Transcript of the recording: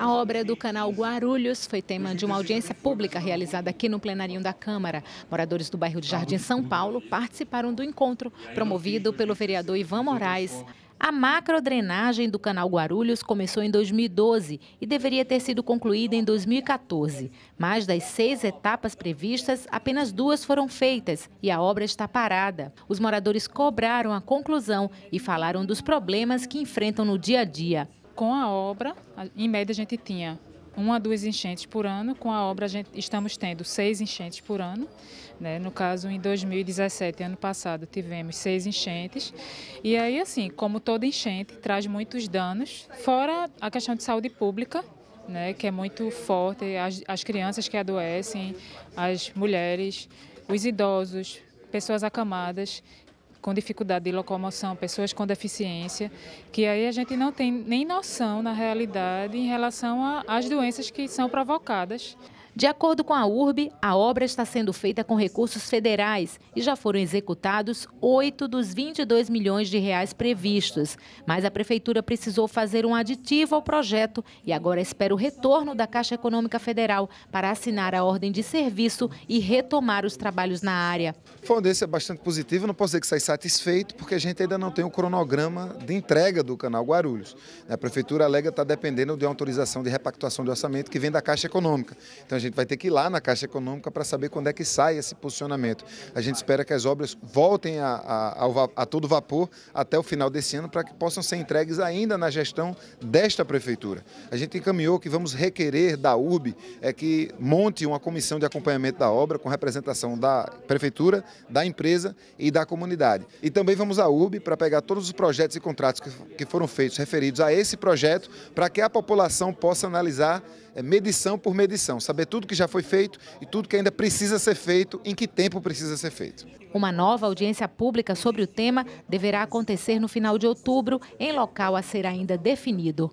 A obra do canal Guarulhos foi tema de uma audiência pública realizada aqui no plenarinho da Câmara. Moradores do bairro de Jardim São Paulo participaram do encontro promovido pelo vereador Ivan Moraes. A macrodrenagem do canal Guarulhos começou em 2012 e deveria ter sido concluída em 2014. Mas das seis etapas previstas, apenas duas foram feitas e a obra está parada. Os moradores cobraram a conclusão e falaram dos problemas que enfrentam no dia a dia com a obra, em média a gente tinha uma a duas enchentes por ano. Com a obra, a gente, estamos tendo seis enchentes por ano. Né? No caso, em 2017, ano passado, tivemos seis enchentes. E aí, assim, como toda enchente, traz muitos danos, fora a questão de saúde pública, né? que é muito forte, as, as crianças que adoecem, as mulheres, os idosos, pessoas acamadas com dificuldade de locomoção, pessoas com deficiência, que aí a gente não tem nem noção na realidade em relação às doenças que são provocadas. De acordo com a URB, a obra está sendo feita com recursos federais e já foram executados 8 dos 22 milhões de reais previstos. Mas a prefeitura precisou fazer um aditivo ao projeto e agora espera o retorno da Caixa Econômica Federal para assinar a ordem de serviço e retomar os trabalhos na área. Foi uma é bastante positivo. não posso dizer que sai satisfeito, porque a gente ainda não tem o cronograma de entrega do canal Guarulhos. A prefeitura alega estar dependendo de uma autorização de repactuação de orçamento que vem da Caixa Econômica. Então a gente gente vai ter que ir lá na Caixa Econômica para saber quando é que sai esse posicionamento. A gente espera que as obras voltem a, a, a todo vapor até o final desse ano para que possam ser entregues ainda na gestão desta prefeitura. A gente encaminhou que vamos requerer da URB é que monte uma comissão de acompanhamento da obra com representação da prefeitura, da empresa e da comunidade. E também vamos à URB para pegar todos os projetos e contratos que, que foram feitos referidos a esse projeto para que a população possa analisar é, medição por medição, saber tudo que já foi feito e tudo que ainda precisa ser feito, em que tempo precisa ser feito. Uma nova audiência pública sobre o tema deverá acontecer no final de outubro, em local a ser ainda definido.